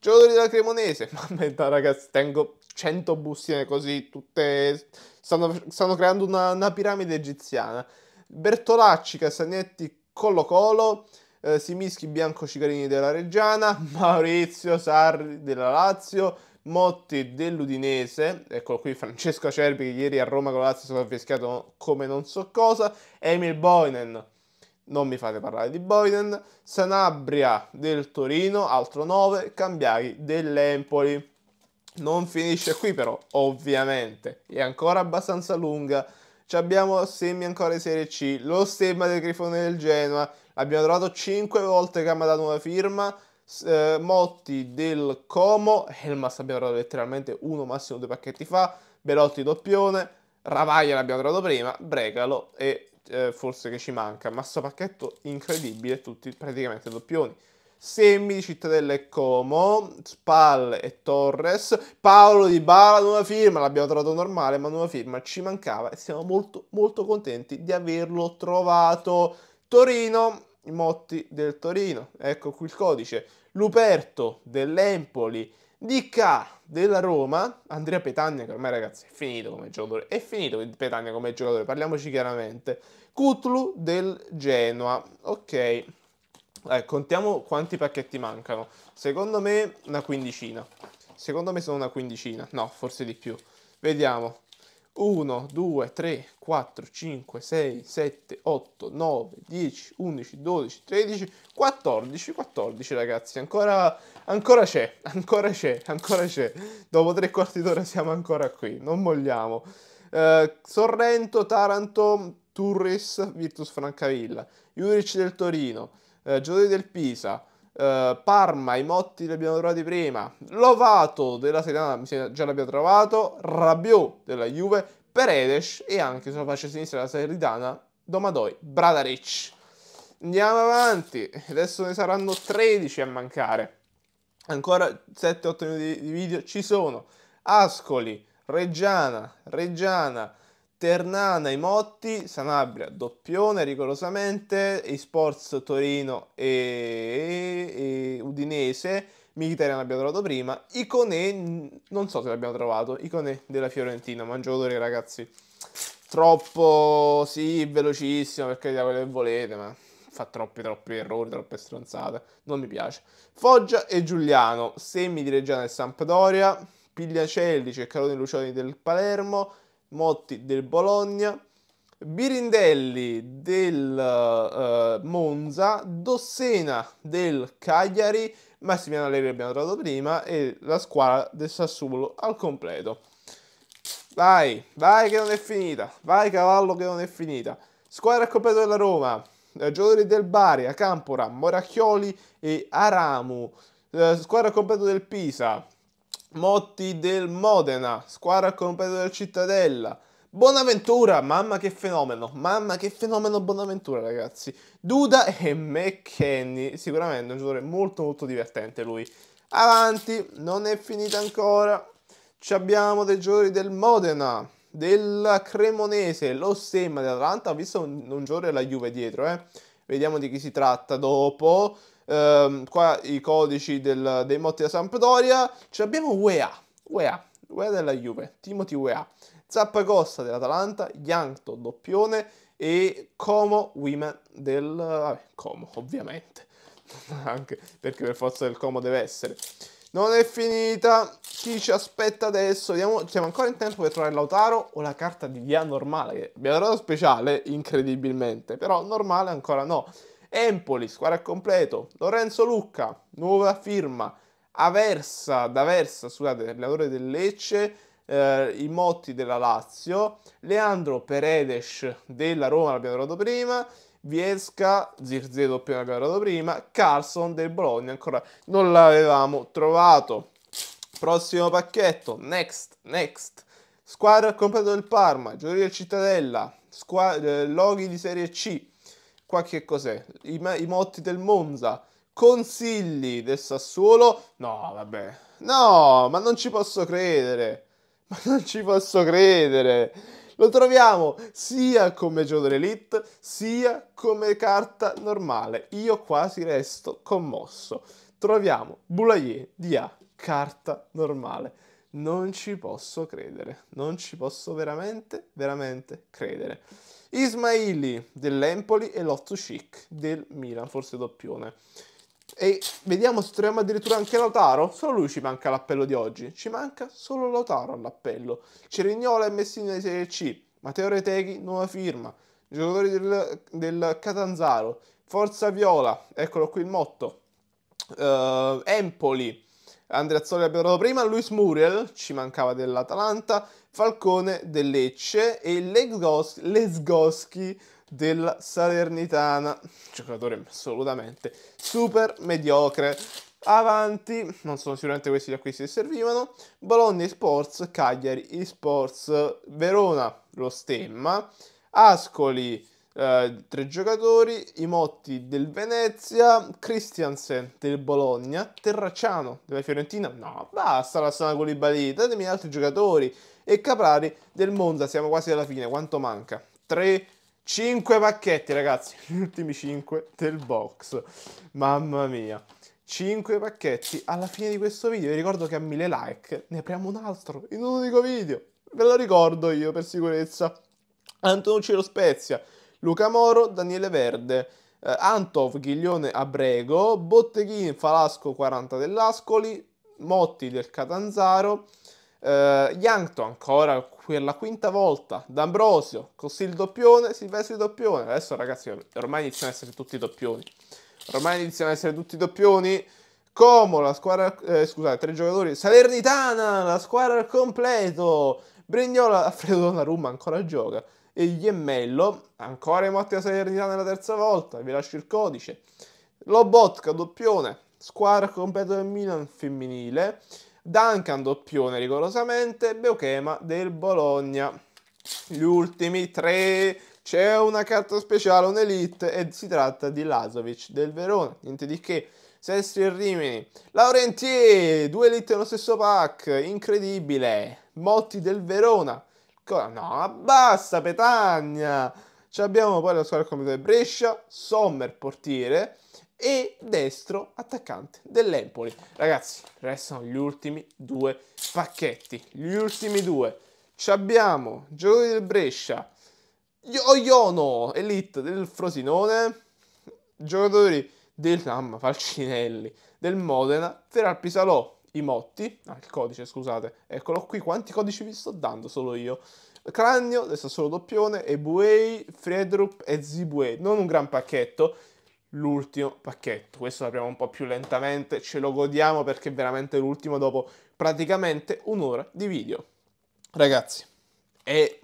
Giocatori della Cremonese. Mamma [LAUGHS] mia, ragazzi, tengo 100 bustine così, tutte... Stanno, stanno creando una, una, piramide egiziana. Bertolacci, Castagnetti, Colo Colo, eh, Simischi, Bianco Cicarini della Reggiana, [LAUGHS] Maurizio Sarri della Lazio, Motti dell'Udinese, eccolo qui Francesco Acerbi che ieri a Roma con la Lazio si è fischiato come non so cosa, Emil Boinen non mi fate parlare di Boyden, Sanabria del Torino, altro 9, Cambiai dell'Empoli. Non finisce qui però, ovviamente, è ancora abbastanza lunga. Ci abbiamo semi ancora in Serie C, lo stemma del Grifone del Genoa, abbiamo trovato 5 volte che ha mandato una firma, eh, Motti del Como, Helmas abbiamo trovato letteralmente uno, massimo due pacchetti fa, Belotti doppione, Ravaglia l'abbiamo trovato prima, Bregalo e eh, forse che ci manca, ma sto pacchetto incredibile, tutti praticamente doppioni. Semmi di Cittadella e Como, Spal e Torres, Paolo Di Bala, nuova firma, l'abbiamo trovato normale, ma nuova firma ci mancava e siamo molto molto contenti di averlo trovato. Torino, i motti del Torino, ecco qui il codice, Luperto dell'Empoli, DK della Roma, Andrea Petagna, che ormai ragazzi è finito come giocatore, è finito Petagna come giocatore, parliamoci chiaramente, Cutlu del Genoa, ok, eh, contiamo quanti pacchetti mancano, secondo me una quindicina, secondo me sono una quindicina, no, forse di più, vediamo, 1, 2, 3, 4, 5, 6, 7, 8, 9, 10, 11, 12, 13, 14, 14 ragazzi, ancora, ancora c'è, ancora c'è, ancora c'è, dopo tre quarti d'ora siamo ancora qui, non molliamo. Uh, eh, Sorrento, Taranto, Turris, Virtus Francavilla, Juric del Torino, eh, uh, Giodori del Pisa, Uh, Parma, i motti li abbiamo trovati prima, Lovato della Serena già l'abbiamo trovato, Rabiot della Juve, Peredes e anche sulla faccia sinistra della Seridana Domadoi, Bradaric. Andiamo avanti, adesso ne saranno 13 a mancare. Ancora 7-8 minuti di video ci sono. Ascoli, Reggiana, Reggiana, Ternana i Motti, Sanabria doppione rigorosamente, Esports Torino e, e, Udinese, Mkhitaryan l'abbiamo trovato prima, Icone non so se l'abbiamo trovato, Icone della Fiorentina, ma un giocatore ragazzi troppo, sì, velocissimo perché da quello che volete, ma fa troppi troppi errori, troppe stronzate, non mi piace. Foggia e Giuliano, semi di Reggiana e Sampdoria, Pigliacelli, Ceccaroni e Luciani del Palermo, Motti del Bologna, Birindelli del uh, Monza, Dossena del Cagliari, Massimiliano Allegri abbiamo trovato prima e la squadra del Sassuolo al completo. Vai, vai che non è finita, vai cavallo che non è finita. Squadra al completo della Roma, eh, giocatori del Bari, Acampora, Moracchioli e Aramu. Eh, squadra al completo del Pisa, Motti del Modena, squadra completa del Cittadella. Bonaventura, mamma che fenomeno, mamma che fenomeno Bonaventura ragazzi. Duda e McKenny, sicuramente un giocatore molto molto divertente lui. Avanti, non è finita ancora. Ci abbiamo dei giocatori del Modena, della Cremonese, lo Stemma dell'Atalanta, ho visto un, un giocatore della Juve dietro, eh. Vediamo di chi si tratta dopo ehm, qua i codici del, dei motti da Sampdoria, ce l'abbiamo UEA, UEA, UEA della Juve, Timothy UEA, Zappacosta dell'Atalanta, Yankto doppione e Como Women del... Vabbè, Como ovviamente, [LAUGHS] anche perché per forza del Como deve essere. Non è finita. Chi ci aspetta adesso? Vediamo, siamo ancora in tempo per trovare Lautaro o la carta di via normale. Che abbiamo trovato speciale, incredibilmente. Però normale ancora no. Empoli, squadra al completo, Lorenzo Lucca, nuova firma, Aversa, D'Aversa, scusate, allenatore del Lecce, eh, i motti della Lazio, Leandro Peredes della Roma, l'abbiamo trovato prima, Viesca, Zirze doppio l'abbiamo trovato prima, Carlson del Bologna, ancora non l'avevamo trovato. Prossimo pacchetto, next, next. Squadra al completo del Parma, Giuria Cittadella, squadra, eh, loghi di Serie C, qua che cos'è? I, I motti del Monza, consigli del Sassuolo, no vabbè, no, ma non ci posso credere, [LAUGHS] ma non ci posso credere. Lo troviamo sia come gioco dell'elite sia come carta normale. Io quasi resto commosso. Troviamo Boulayer di A, carta normale. Non ci posso credere, non ci posso veramente, veramente credere. Ismaili dell'Empoli e Lotto Chic del Milan, forse doppione. E vediamo se troviamo addirittura anche Lautaro. Solo lui ci manca l'appello di oggi. Ci manca solo Lautaro all'appello. Cerignola e Messina di Serie C. Matteo Reteghi, nuova firma. Giocatori del, del Catanzaro. Forza Viola, eccolo qui il motto. Uh, Empoli. Andrea Zoli abbiamo dato prima. Luis Muriel, ci mancava dell'Atalanta. Falcone del Lecce e Lesgos- Lesgoschi della Salernitana, giocatore assolutamente super mediocre. Avanti, non sono sicuramente questi gli acquisti che servivano, Bologna Sports, Cagliari Sports, Verona lo stemma, Ascoli eh, tre giocatori, Imotti del Venezia, Christiansen del Bologna, Terracciano della Fiorentina, no basta la sana Colibali, datemi altri giocatori, e Caprari del Monza. Siamo quasi alla fine, quanto manca? 3, 5 pacchetti ragazzi, [LAUGHS] gli ultimi 5 del box, mamma mia. 5 pacchetti alla fine di questo video, vi ricordo che a 1000 like ne apriamo un altro in un unico video, ve lo ricordo io per sicurezza. Antonucci Lo Spezia, Luca Moro, Daniele Verde, eh, Antov, Ghiglione Abrego, Botteghin, Falasco 40 dell'Ascoli, Motti del Catanzaro, eh, Yankton ancora per la quinta volta, D'Ambrosio, così il doppione, Silvestri doppione. Adesso ragazzi ormai iniziano ad essere tutti doppioni. Ormai iniziano ad essere tutti doppioni. Como, la squadra, eh, scusate, tre giocatori. Salernitana, la squadra al completo. Brignola, Alfredo Donnarumma ancora gioca. E Iemmello, ancora i motti alla Salernitana la terza volta, vi lascio il codice. Lobotka, doppione, squadra al completo del Milan femminile. Duncan doppione rigorosamente, Beuchema del Bologna. Gli ultimi tre c'è una carta speciale, un'elite, e si tratta di Lazovic del Verona, niente di che. Sestri e Rimini, Laurentier, due elite nello stesso pack, incredibile. Motti del Verona, no, basta Petagna. Ci abbiamo poi la squadra al di Brescia, Sommer portiere, e destro attaccante dell'Empoli. Ragazzi, restano gli ultimi due pacchetti, gli ultimi due. Ci abbiamo giocatori del Brescia, Iono, Elite del Frosinone, giocatori del Mamma Falcinelli, del Modena, Feral Pisalò, i motti, ah, il codice scusate, eccolo qui, quanti codici vi sto dando solo io? Cranio, adesso solo doppione, Ebuei, Fredrup e Zibuei, non un gran pacchetto, l'ultimo pacchetto. Questo lo apriamo un po' più lentamente, ce lo godiamo perché è veramente l'ultimo dopo praticamente un'ora di video. Ragazzi, è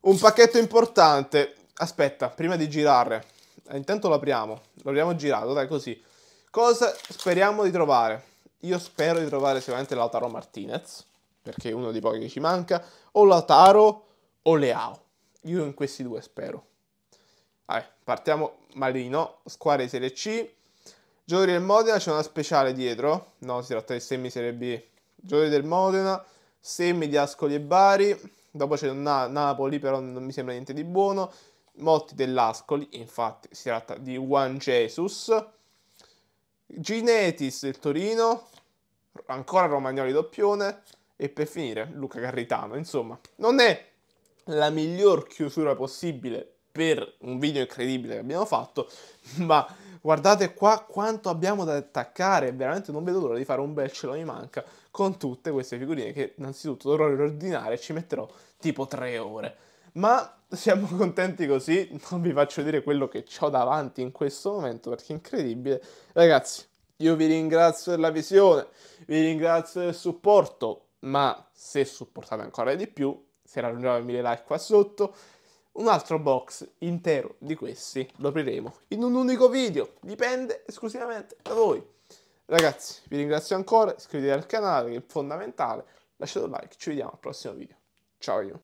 un pacchetto importante. Aspetta, prima di girare, eh, intanto lo apriamo, lo abbiamo girato, dai così. Cosa speriamo di trovare? Io spero di trovare sicuramente Lautaro Martinez, perché è uno dei pochi che ci manca, o Lautaro o Leao. Io in questi due spero. Vabbè, partiamo malino. Squadre Serie C. Giocatori del Modena, c'è una speciale dietro. No, si tratta di semi Serie B. Giocatori del Modena, semi di Ascoli e Bari. Dopo c'è Na Napoli, però non mi sembra niente di buono. Motti dell'Ascoli, infatti si tratta di Juan Jesus. Ginetis del Torino, ancora Romagnoli doppione. E per finire Luca Carritano. Insomma, non è la miglior chiusura possibile per un video incredibile che abbiamo fatto, [LAUGHS] ma guardate qua quanto abbiamo da attaccare, veramente non vedo l'ora di fare un bel ce lo mi manca con tutte queste figurine che innanzitutto dovrò riordinare e ci metterò tipo tre ore. Ma siamo [LAUGHS] contenti così, non vi faccio dire quello che ho davanti in questo momento perché è incredibile. Ragazzi, io vi ringrazio della visione, vi ringrazio del supporto, ma se supportate ancora di più, se raggiungiamo i 1000 like qua sotto, un altro box intero di questi lo apriremo in un unico video, dipende esclusivamente da voi. Ragazzi, vi ringrazio ancora, iscrivetevi al canale che è fondamentale, lasciate un like, ci vediamo al prossimo video. Ciao io!